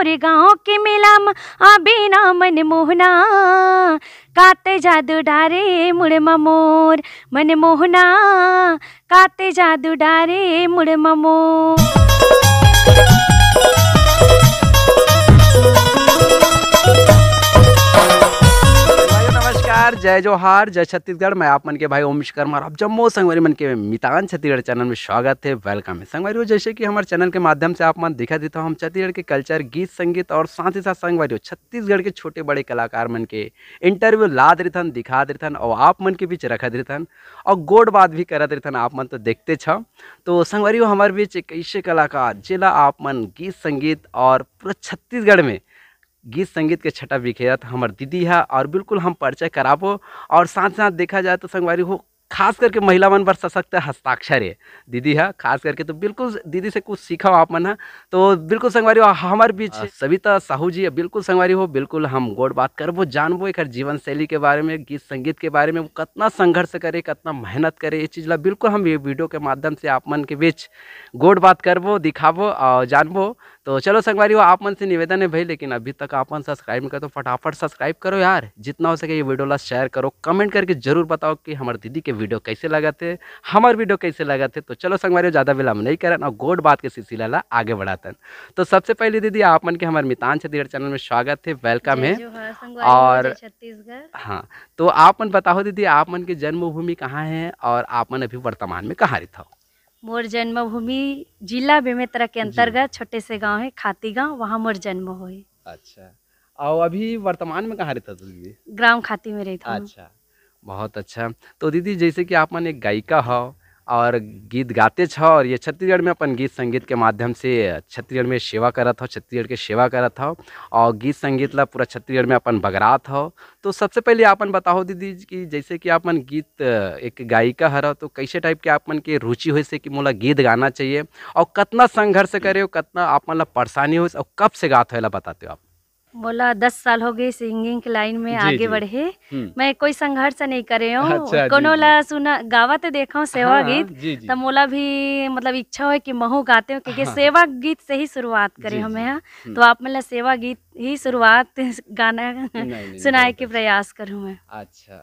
मोरे गाँव के मेला में आबेना मन मोहना काते जादू डारे मुड़ मोर मन मोहना काते जादू डारे मुड़ ममोर नमस्कार जय जोहार जय छत्तीसगढ़ मैं आप मन के भाई ओम विश्वकर्मा और आप जम्मू संगवारी मन के मितान छत्तीसगढ़ चैनल में स्वागत है वेलकम है संगवारी जैसे कि हमारे चैनल के माध्यम से आप मन दिखा देता तो हूँ हम छत्तीसगढ़ के कल्चर गीत संगीत और साथ ही साथ संगवारी छत्तीसगढ़ के छोटे बड़े कलाकार मन के इंटरव्यू ला देथन दिखा देथन और आप मन के बीच रखा देथन और गोड बात भी करा देथन आप मन तो देखते छ तो संगवारी हमारे बीच एक ऐसे कलाकार जिला आप मन गीत संगीत और पूरा छत्तीसगढ़ में गीत संगीत के छठा विख्यात हमार दीदी है और बिल्कुल हम परिचय कराबो और साथ साथ देखा जाए तो संगवारी हो खास करके महिला मन पर सशक्त हस्ताक्षर है दीदी है खास करके तो बिल्कुल दीदी से कुछ सीखा आप मन है तो बिल्कुल संगवारी हो हमारे बीच हाँ। सविता साहू जी बिल्कुल संगवारी हो बिल्कुल हम गोड़ बात करबो जानबो एक जीवन शैली के बारे में गीत संगीत के बारे में वो संघर्ष करे कतना मेहनत करे ये चीज़ ला बिल्कुल हम ये वीडियो के माध्यम से आप मन के बीच गोड़ बात करबो दिखाबो और जानबो तो चलो संगवारी वो आप मन से निवेदन है भाई लेकिन अभी तक आप मन सब्सक्राइब नहीं करो तो फटाफट सब्सक्राइब करो यार जितना हो सके ये वीडियो ला शेयर करो कमेंट करके जरूर बताओ कि हमारे दीदी के वीडियो कैसे लगाते हमारे वीडियो कैसे लगाते तो चलो संगवारी ज़्यादा विलम्ब नहीं करें और गोड बात के सिलसिला ला आगे हैं तो सबसे पहले दीदी आप मन के हमारे मितान छत्तीसगढ़ चैनल में स्वागत है वेलकम है और छत्तीसगढ़ हाँ तो आप मन बताओ दीदी आप मन की जन्मभूमि कहाँ है और आप मन अभी वर्तमान में कहाँ रहता हो मोर जन्मभूमि जिला बेमेतरा के अंतर्गत छोटे से गांव है खाती गांव वहाँ मोर जन्म हुए अच्छा और अभी वर्तमान में कहाँ रहता दीदी ग्राम खाती में रहता अच्छा बहुत अच्छा तो दीदी जैसे कि आप मन एक गायिका हो और गीत गाते छ और ये छत्तीसगढ़ में अपन गीत संगीत के माध्यम से छत्तीसगढ़ में सेवा करत हो छत्तीसगढ़ के सेवा करत हो और गीत संगीत ला पूरा छत्तीसगढ़ में अपन बगरात हो तो सबसे पहले आपन बताओ दीदी कि जैसे कि आपन गीत एक गायिका हर तो कैसे टाइप के अपन के रुचि हो से कि मोला गीत गाना चाहिए और कितना संघर्ष करे हो कितना आपन ला परेशानी हो और कब से गात हो बताते हो आप बोला दस साल हो गए सिंगिंग लाइन में जी, आगे जी। बढ़े हम्म। मैं कोई संघर्ष नहीं करे हूँ अच्छा, कोनो ला सुना गावा तो देखा सेवा हाँ, गीत तो मोला भी मतलब इच्छा हो कि महू गाते हूँ क्योंकि हाँ, सेवा गीत से ही शुरुआत करे हमें हम्म। यहाँ तो आप मतलब सेवा गीत ही शुरुआत गाना सुनाए के प्रयास करूँ मैं अच्छा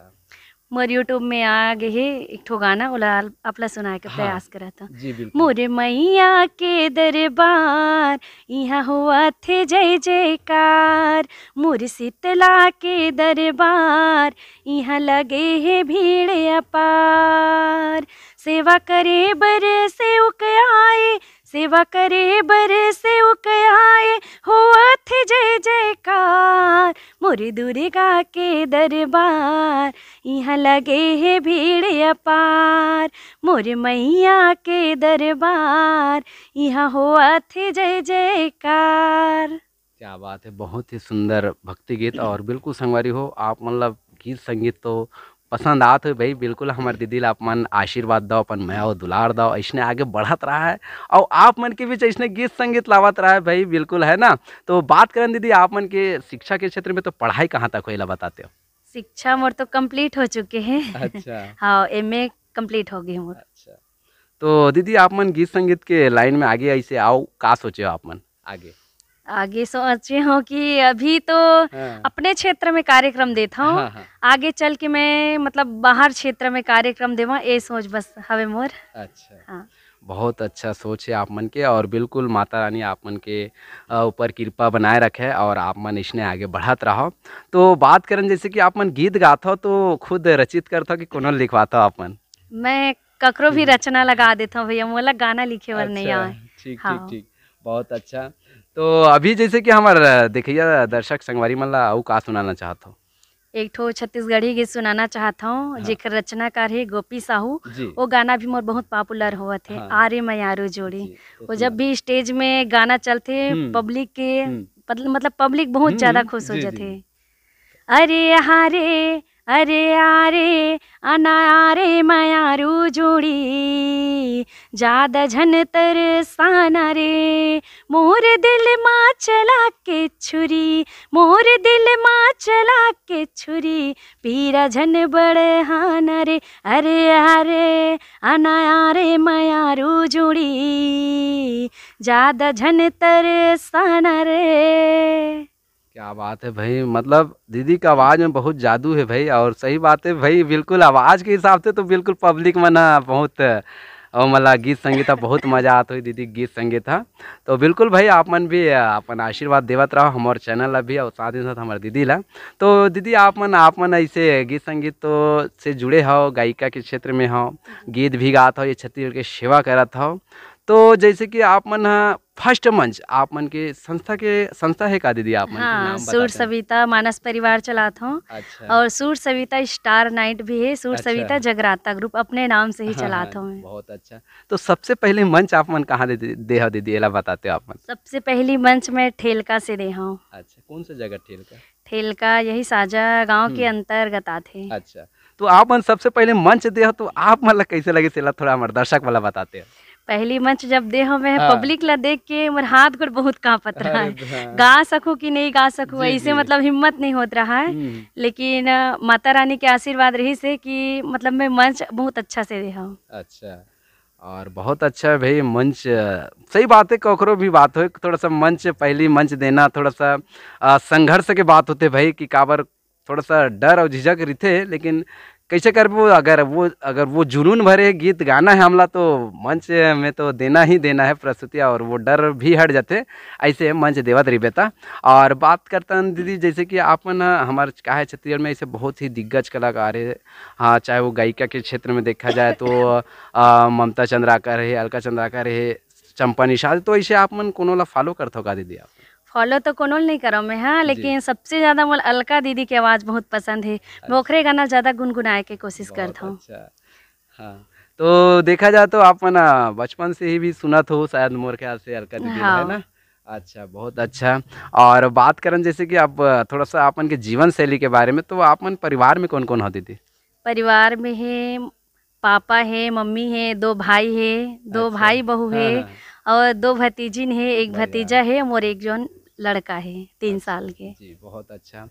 मोर यूट्यूब में आ गए एक ठो गाना ओला अपना सुनाए के हाँ। प्रयास हाँ, करा था मोरे मैया के दरबार यहाँ हुआ थे जय जयकार मोर शीतला के दरबार यहाँ लगे है भीड़ अपार सेवा करे बर से उक आए सेवा करे बर से उक आए हुआ थे जय जय मोर का के दरबार यहाँ लगे है भीड़ अपार मोर मैया के दरबार यहाँ हुआ थे जय जयकार क्या बात है बहुत ही सुंदर भक्ति गीत और बिल्कुल संगवारी हो आप मतलब गीत संगीत तो पसंद आत हो भाई बिल्कुल हमारे हम्म। दीदी आप मन आशीर्वाद दो अपन मैं दुलार दो ऐसने आगे बढ़त रहा है और आप मन के बीच ऐसने गीत संगीत लावत रहा है भाई बिल्कुल है ना तो बात करें दीदी आप मन के शिक्षा के क्षेत्र में तो पढ़ाई कहाँ तक हो बताते हो शिक्षा मोर तो कम्प्लीट हो चुके हैं अच्छा हाँ एम ए कम्प्लीट हो गए अच्छा तो दीदी आप मन गीत संगीत के लाइन में आगे ऐसे आओ का सोचे हो आप मन आगे आगे सोचे हूँ कि अभी तो हाँ। अपने क्षेत्र में कार्यक्रम देता हूँ हाँ, हाँ। आगे चल के मैं मतलब बाहर क्षेत्र में कार्यक्रम देवा ये सोच बस हवे मोर अच्छा हाँ। बहुत अच्छा सोच है आप मन के और बिल्कुल माता रानी आप मन के ऊपर कृपा बनाए रखे और आप मन इसने आगे बढ़ात रहो तो बात करें जैसे कि आप मन गीत गाता हो तो खुद रचित करता हो कि कौन लिखवाता हो आप मन मैं ककरो भी हम्म। रचना लगा देता हूँ भैया मोला गाना लिखे वर नहीं अच्छा, आए ठीक हाँ। ठीक ठीक बहुत अच्छा तो अभी जैसे कि हमारे देखिए दर्शक संगवारी मल्ला आऊ का सुनाना चाहता हूँ एक ठो छत्तीसगढ़ी गीत सुनाना चाहता हूँ हाँ। जेकर रचनाकार है गोपी साहू वो गाना भी मोर बहुत पॉपुलर हुआ थे हाँ। आरे मैं आरो जोड़ी वो तो जब भी स्टेज में गाना चलते पब्लिक हम्म। के हम्म। मतलब पब्लिक बहुत हम्म, ज्यादा खुश हो जाते अरे हारे अरे आरे अनारे मयारू जोड़ी जाद झन तर साना रे मोर दिल माँ चला के छुरी मोर दिल माँ चला के छुरी पीरा झन हान रे अरे आरे अनारे मयारू जोड़ी जाद झन तर साना रे क्या बात है भाई मतलब दीदी का आवाज़ में बहुत जादू है भाई और सही बात है भाई बिल्कुल आवाज़ के हिसाब से तो बिल्कुल पब्लिक में ना बहुत और मतलब गीत संगीत बहुत मजा आता है दीदी गीत संगीता हाँ। तो बिल्कुल भाई आप मन भी अपन आशीर्वाद देवत रहो हमारे चैनल ला भी और साथ ही साथ हमारे दीदी ला तो दीदी आप मन आप मन ऐसे गीत संगीत तो से जुड़े हो गायिका के क्षेत्र में हो गीत भी गाता हो ये छत्तीसगढ़ के सेवा करत हो तो जैसे कि आप मन फर्स्ट मंच आप मन के संस्था के संस्था है का दीदी आप मन हाँ, सूर सविता मानस परिवार चलाता हूँ अच्छा। और सूर सविता स्टार नाइट भी है सूर अच्छा। सविता जगराता ग्रुप अपने नाम से ही हाँ, हाँ चलाता हूँ बहुत अच्छा तो सबसे पहले मंच आप मन कहाँ दे देहा दीदी एला बताते हो आप मन सबसे पहली मंच मैं ठेलका से देहा हूँ अच्छा कौन सा जगह ठेलका ठेलका यही साझा गाँव के हम्म। अंतर्गत आते अच्छा तो आप मन सबसे पहले मंच दे तो आप मतलब कैसे लगे थोड़ा हमारे दर्शक वाला बताते हैं पहली मंच जब दे हमें हाँ। पब्लिक ला देख के मोर हाथ गोड़ बहुत कांपत रहा है गा सकू कि नहीं गा सकू ऐसे मतलब हिम्मत नहीं होत रहा है हम्म। लेकिन माता रानी के आशीर्वाद रही से कि मतलब मैं मंच बहुत अच्छा से दे हूँ अच्छा और बहुत अच्छा है भाई मंच सही बात है कखरो भी बात हो थोड़ा सा मंच पहली मंच देना थोड़ा सा संघर्ष के बात होते भाई कि काबर थोड़ा सा डर और झिझक रही थे लेकिन कैसे कर वो अगर वो अगर वो जुनून भरे गीत गाना है हमला तो मंच में तो देना ही देना है प्रस्तुति और वो डर भी हट जाते ऐसे मंच देवत रिबेता और बात करता दीदी जैसे कि आप हमारे कहा है छत्तीसगढ़ में ऐसे बहुत ही दिग्गज कलाकार है हाँ चाहे वो गायिका के क्षेत्र में देखा जाए तो ममता चंद्राकर है अलका चंद्राकर है चंपा निषाद तो ऐसे आप मन को फॉलो करते होगा दीदी आप फॉलो तो कोनो नहीं करो मैं हाँ लेकिन सबसे ज़्यादा मोल अलका दीदी की आवाज़ बहुत पसंद है बोखरे अच्छा। गाना ज़्यादा गुनगुनाए के कोशिश करता हूँ अच्छा। हाँ, तो देखा जाए तो आप ना बचपन से ही भी सुना तो हो शायद मोर ख्याल से अलका दीदी है हाँ। ना अच्छा बहुत अच्छा और बात करें जैसे कि आप थोड़ा सा आपन के जीवन शैली के बारे में तो आपन परिवार में कौन कौन होती थी परिवार में है पापा है मम्मी है दो भाई है दो अच्छा, भाई बहू है हाँ।, हाँ। और दो भतीजिन है एक भतीजा है और एक जोन लड़का है तीन अच्छा, साल के जी बहुत अच्छा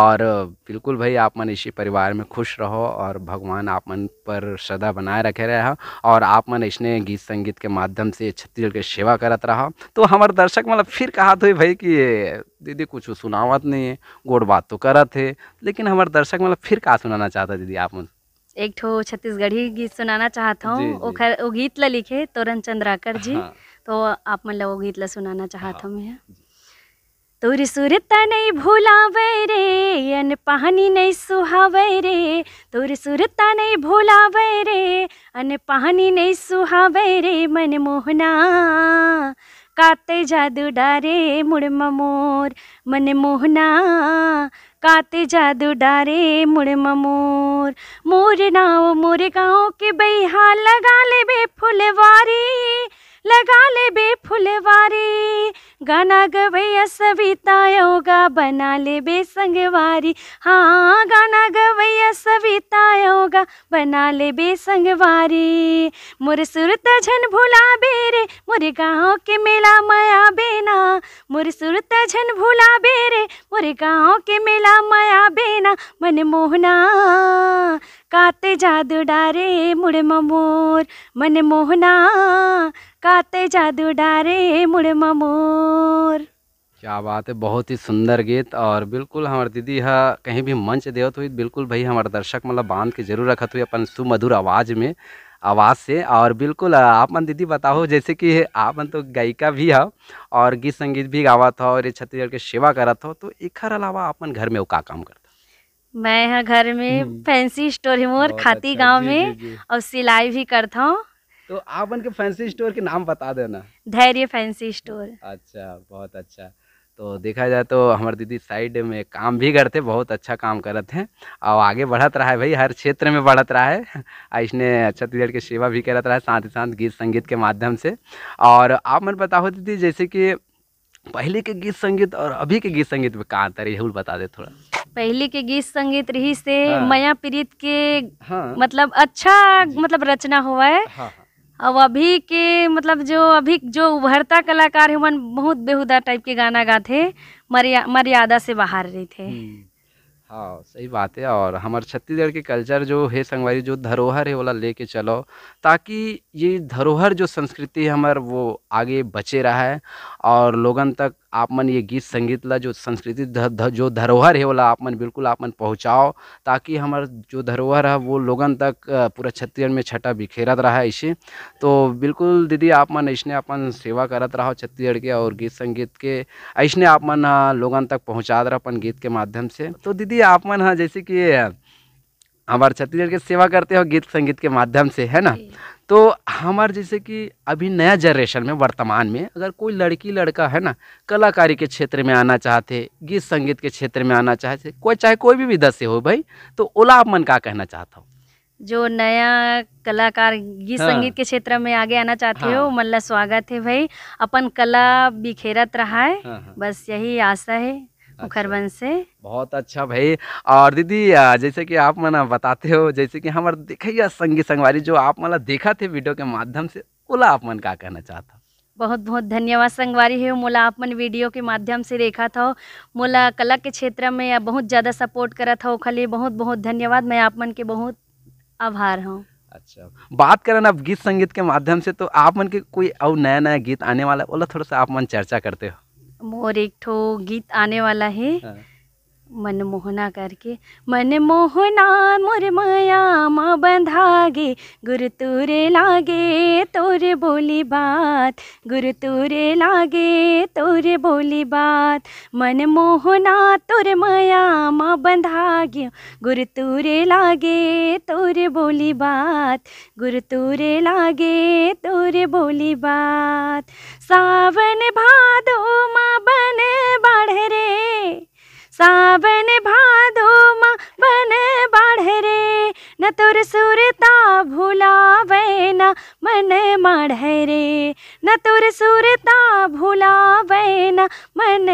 और बिल्कुल भाई आप मन इसी परिवार में खुश रहो और भगवान आप मन पर सदा बनाए रखे रहे और आप मन इसने गीत संगीत के माध्यम से छत्तीसगढ़ के सेवा करत रहा तो हमारे दर्शक मतलब फिर कहा तो भाई कि दीदी कुछ सुनावत नहीं है गोड़ बात तो करत है लेकिन हमारे दर्शक मतलब फिर कहा सुनाना चाहता दीदी आप मन एक ठो छत्तीसगढ़ी गीत सुनाना चाहता हूँ गीत ला लिखे तोरण चंद्राकर जी हाँ। तो आप मतलब वो गीत ला सुनाना चाहता हाँ। हूँ मैं तोरी सुरत नहीं भूलावे रे अन पानी नहीं सुहावे रे तोरी सुरत नहीं भूलावे रे अन पहानी नहीं सुहावे रे मन मोहना काते जादू डारे मुड़ ममोर मन मोहना काते जादू डारे मुड़ ममोर मोर नाव मोर गाँव के बैहा लगा ले बे फुलवारी लगा ले बे फुलवारी गाना गवैया सविताओं बना ले बे संगवारी हाँ गाना गवैया सविताओं बना ले बे संगवारी मुर सुरत झन भुला बेरे मुर गाँव के मेला माया बेना मुर सुरत झन भुला बेरे मुर गाँव के मेला माया बेना मन मोहना काते जादू डारे मुड़ ममोर मन मोहना काते जादू डारे मुड़ ममोर क्या बात है बहुत ही सुंदर गीत और बिल्कुल हमारे दीदी हा कहीं भी मंच दे तो बिल्कुल भाई हमारे दर्शक मतलब बांध के जरूर रखत हुई अपन सुमधुर आवाज़ में आवाज़ से और बिल्कुल हाँ, आप मन दीदी बताओ जैसे कि आप मन तो गायिका भी है हाँ, और गीत संगीत भी गावत हो और ये छत्तीसगढ़ के सेवा करत हो तो एक अलावा अपन घर में वो का काम कर मैं यहाँ घर में फैंसी स्टोर हिमोर खाती अच्छा, गांव में और सिलाई भी करता हूँ तो आप उनके फैंसी स्टोर के नाम बता देना धैर्य फैंसी स्टोर अच्छा बहुत अच्छा तो देखा जाए तो हमारे दीदी साइड में काम भी करते बहुत अच्छा काम करते हैं और आगे बढ़त रहा है भाई हर क्षेत्र में बढ़त रहा है और इसने छत्तीसगढ़ की सेवा भी करत रहा है साथ ही साथ गीत संगीत के माध्यम से और आप मन बताओ दीदी जैसे कि पहले के गीत संगीत और अभी के गीत संगीत में कहाँ अंतर है बता दे थोड़ा पहले के गीत संगीत रही से हाँ। मया प्रीत के हाँ। मतलब अच्छा मतलब रचना हुआ है हाँ, हाँ। अब अभी के मतलब जो अभी जो उभरता कलाकार है वन बहुत बेहुदा टाइप के गाना गाते मर्या, मर्यादा से बाहर रही थे हम्म। हाँ सही बात है और हमारे छत्तीसगढ़ के कल्चर जो है संगवारी जो धरोहर है वाला लेके चलो ताकि ये धरोहर जो संस्कृति है हमार वो आगे बचे रहा है और लोगन तक आप मन ये गीत संगीत ला जो संस्कृति ध, ध, जो धरोहर है वाला आप मन बिल्कुल आप मन पहुँचाओ ताकि हमार जो धरोहर है वो लोगन तक पूरा छत्तीसगढ़ में छठा बिखेरत रहा इसे तो बिल्कुल दीदी आप मन इसने अपन सेवा करत रहो छत्तीसगढ़ के और गीत संगीत के ऐसने आप मन लोगन तक पहुँचा रहा अपन गीत के माध्यम से तो दीदी आप मन हाँ, जैसे कि हमारे छत्तीसगढ़ की सेवा करते हो गीत संगीत के माध्यम से है ना तो हमारे जैसे कि अभी नया जनरेशन में वर्तमान में अगर कोई लड़की लड़का है ना कलाकारी के क्षेत्र में आना चाहते गीत संगीत के क्षेत्र में आना चाहते कोई चाहे कोई भी विधा से हो भाई तो ओला आप मन का कहना चाहता हूँ जो नया कलाकार गीत हाँ। संगीत के क्षेत्र में आगे आना चाहते हाँ। हो मतलब स्वागत है भाई अपन कला बिखेरत रहा है हाँ।, हाँ। बस यही आशा है उखरबन अच्छा। से बहुत अच्छा भाई और दीदी जैसे कि आप मना बताते हो जैसे कि हमारे देखिए संगी संगवारी जो आप मला देखा थे वीडियो के माध्यम से ओला आप मन का कहना चाहता बहुत बहुत धन्यवाद संगवारी है मोला आप मन वीडियो के माध्यम से देखा था मोला कला के क्षेत्र में बहुत ज़्यादा सपोर्ट करा था खाली बहुत बहुत धन्यवाद मैं आप मन के बहुत आभार हूँ अच्छा बात करें अब गीत संगीत के माध्यम से तो आप मन के कोई और नया नया गीत आने वाला है ओला थोड़ा सा आप मन चर्चा करते हो मोर एक ठो गीत आने वाला है हाँ। मोहना करके मोहना मोर माया माँ बंधागे गुरु तुरे लागे तोरे बोली बात गुरु तुरे लागे तोरे बोली बात मन मोहना तोर माया माँ बंधागे गुरु तुरे लागे तोरे बोली बात गुरु तुरे लागे तोरे बोली बात सावन भा भुलावे ना मन रे न तुर सुरता भुलावे ना मन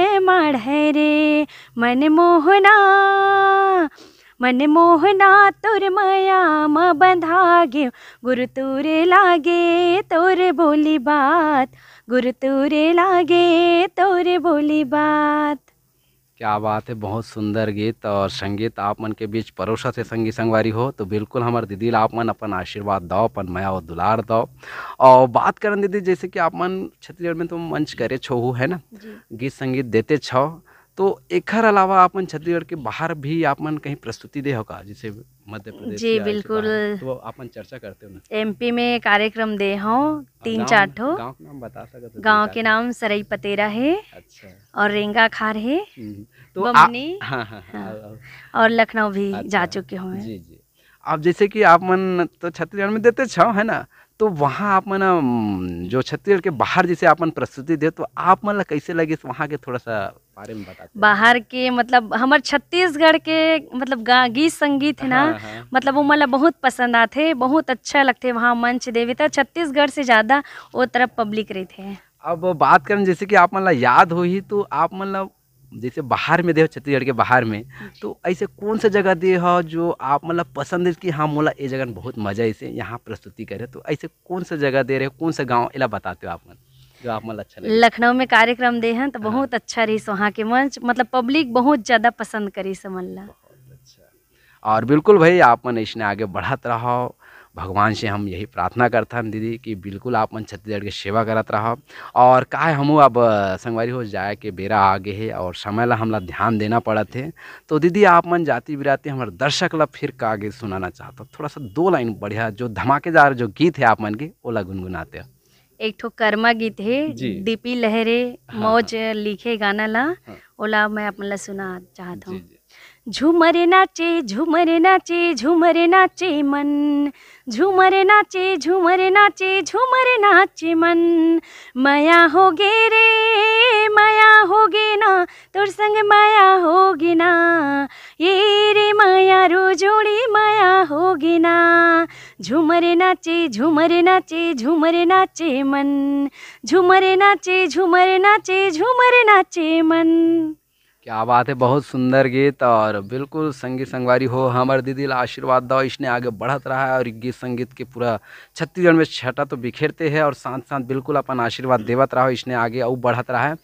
रे मन मोहना मन मोहना तुर बंधा गे गुरु तुरे लागे तोर बोली बात गुरु तुरे लागे तोर बोली बात क्या बात है बहुत सुंदर गीत और संगीत आप मन के बीच परोसा से संगी संगवारी हो तो बिल्कुल हमार दीदी आप मन अपन आशीर्वाद दो अपन मया और दुलार दो और बात करें दीदी जैसे कि आप मन छत्तीसगढ़ में तो मंच करे छो है ना गीत संगीत देते छो तो एकर अलावा आपन छत्तीसगढ़ के बाहर भी आपन कहीं प्रस्तुति दे होगा जैसे मध्य प्रदेश जी बिल्कुल तो आपन चर्चा करते हो ना एमपी में कार्यक्रम दे हूँ तीन चार ठो गाँव के नाम बता सकते तो गांव के नाम सरई पतेरा है अच्छा और रेंगा खार है हम्म, हम्म। तो बमनी हाँ, हाँ, हाँ, हाँ। और लखनऊ भी अच्छा, जा चुके हूँ जी जी आप जैसे कि आप मन तो छत्तीसगढ़ में देते छो है ना तो वहाँ आप मन जो छत्तीसगढ़ के बाहर जैसे आपन प्रस्तुति दे तो आप मन कैसे लगे वहाँ के थोड़ा सा बारे में बताते बाहर के मतलब हमारे छत्तीसगढ़ के मतलब गीत संगीत है ना हाँ, हाँ। मतलब वो मतलब बहुत पसंद आते बहुत अच्छा लगते वहाँ मंच देवे छत्तीसगढ़ से ज़्यादा वो तरफ पब्लिक रही थे अब बात करें जैसे कि आप मतलब याद हो ही तो आप मतलब जैसे बाहर में दे छत्तीसगढ़ के बाहर में तो ऐसे कौन सा जगह दे हो जो आप मतलब पसंद है कि हाँ मोला ये जगह बहुत मजा ऐसे यहाँ प्रस्तुति करे तो ऐसे कौन सा जगह दे रहे हो कौन सा गाँव इला बताते हो आप मतलब जो आप मतलब अच्छा लखनऊ में कार्यक्रम दे हैं तो हाँ। बहुत अच्छा रही वहाँ के मंच मतलब पब्लिक बहुत ज़्यादा पसंद करी समझ ला अच्छा। और बिल्कुल भाई आप मन इसने आगे बढ़ात रहो भगवान से हम यही प्रार्थना करता हम दीदी कि बिल्कुल आप मन छत्तीसगढ़ के सेवा करत रहो और का है हम अब संगवारी हो जाए के बेरा आगे है और समय ला हमला ध्यान देना पड़ा थे तो दीदी आप मन जाती बिराती हमारे दर्शक ला फिर का आगे सुनाना चाहता थोड़ा सा दो लाइन बढ़िया जो धमाकेदार जो गीत है आप मन के ला गुनगुनाते हैं एक ठो कर्मा गीत है डीपी लहरे हाँ, मौज हाँ। लिखे गाना ला हाँ। ओला मैं अपन ला सुना चाहता हूँ झूमर नाचे झूमर नाचे झूमर नाचे मन झूमर नाचे झूमर नाचे झूमर नाचे मन माया होगे रे माया होगे ना तोर संग माया होगे ना ये रे माया रोजोड़ी माया होगे ना झूमर नाचे झूमर नाचे झूमर नाचे मन झूमर नाचे झूमर नाचे झूमर नाचे मन क्या बात है बहुत सुंदर गीत और बिल्कुल संगीत संगवारी हो हमारे दीदी ला आशीर्वाद दो इसने आगे बढ़त रहा है और गीत संगीत के पूरा छत्तीसगढ़ में छठा तो बिखेरते हैं और साथ साथ बिल्कुल अपन आशीर्वाद देवत रहो इसने आगे और बढ़त रहा है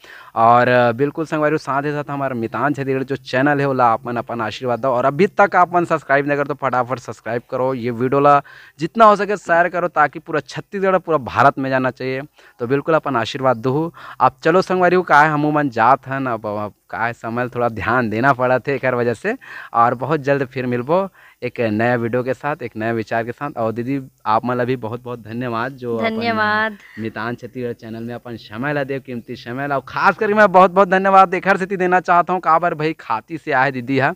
और बिल्कुल संगवारी हो साथ ही साथ हमारा मितान छत्तीसगढ़ जो चैनल है वाला अपन अपन आशीर्वाद दो और अभी तक अपन सब्सक्राइब नहीं कर तो फटाफट सब्सक्राइब करो ये वीडियो ला जितना हो सके शेयर करो ताकि पूरा छत्तीसगढ़ पूरा भारत में जाना चाहिए तो बिल्कुल अपन आशीर्वाद दो आप चलो संगवारी हो का है हमूमन जात हन अब का समय थोड़ा ध्यान देना पड़ा थे एक वजह से और बहुत जल्द फिर मिलबो एक नया वीडियो के साथ एक नया विचार के साथ और दीदी आप मला भी बहुत बहुत धन्यवाद जो धन्यवाद मितान छत्तीसगढ़ चैनल में अपन समय ला दे कीमती समय ला खास करके मैं बहुत बहुत धन्यवाद एक सेती देना चाहता हूँ काबर भाई खाती से आए दीदी है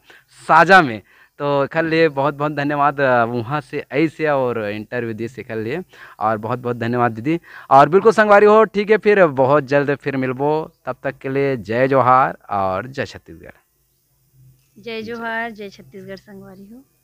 साझा में तो एखन लिए बहुत बहुत धन्यवाद वहाँ से ऐसे और इंटरव्यू दी एखन लिए और बहुत बहुत धन्यवाद दीदी और बिल्कुल संगवारी हो ठीक है फिर बहुत जल्द फिर मिलबो तब तक के लिए जय जोहार और जय छत्तीसगढ़ जय जोहार जय छत्तीसगढ़ संगवारी हो